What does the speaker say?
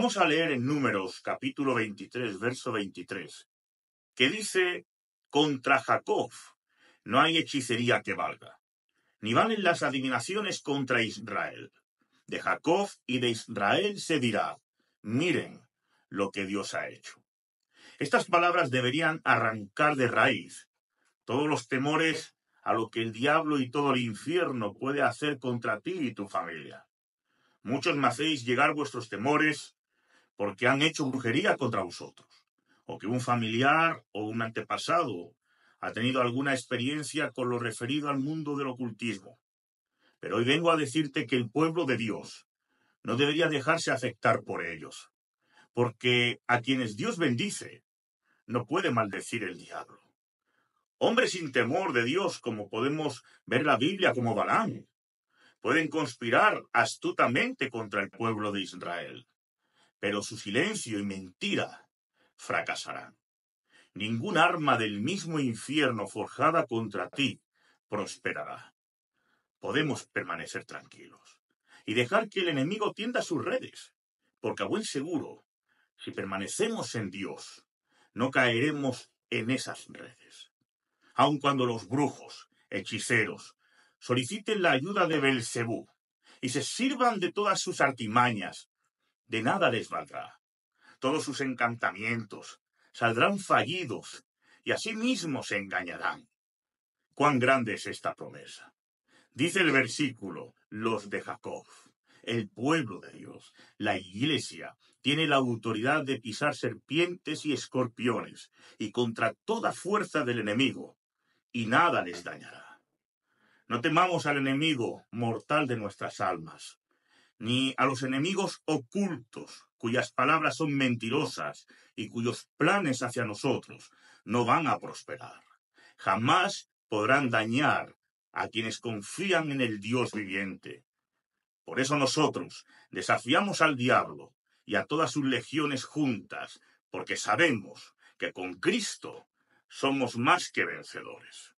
Vamos a leer en Números capítulo 23, verso 23, que dice, contra Jacob no hay hechicería que valga, ni valen las adivinaciones contra Israel. De Jacob y de Israel se dirá, miren lo que Dios ha hecho. Estas palabras deberían arrancar de raíz todos los temores a lo que el diablo y todo el infierno puede hacer contra ti y tu familia. Muchos me llegar vuestros temores, porque han hecho brujería contra vosotros, o que un familiar o un antepasado ha tenido alguna experiencia con lo referido al mundo del ocultismo. Pero hoy vengo a decirte que el pueblo de Dios no debería dejarse afectar por ellos, porque a quienes Dios bendice no puede maldecir el diablo. Hombres sin temor de Dios, como podemos ver la Biblia como Balán, pueden conspirar astutamente contra el pueblo de Israel pero su silencio y mentira fracasarán. Ningún arma del mismo infierno forjada contra ti prosperará. Podemos permanecer tranquilos y dejar que el enemigo tienda sus redes, porque a buen seguro, si permanecemos en Dios, no caeremos en esas redes. Aun cuando los brujos, hechiceros, soliciten la ayuda de Belcebú y se sirvan de todas sus artimañas de nada les valdrá. Todos sus encantamientos saldrán fallidos y a sí mismos se engañarán. Cuán grande es esta promesa. Dice el versículo, los de Jacob, el pueblo de Dios, la iglesia, tiene la autoridad de pisar serpientes y escorpiones y contra toda fuerza del enemigo, y nada les dañará. No temamos al enemigo mortal de nuestras almas, ni a los enemigos ocultos, cuyas palabras son mentirosas y cuyos planes hacia nosotros no van a prosperar. Jamás podrán dañar a quienes confían en el Dios viviente. Por eso nosotros desafiamos al diablo y a todas sus legiones juntas, porque sabemos que con Cristo somos más que vencedores.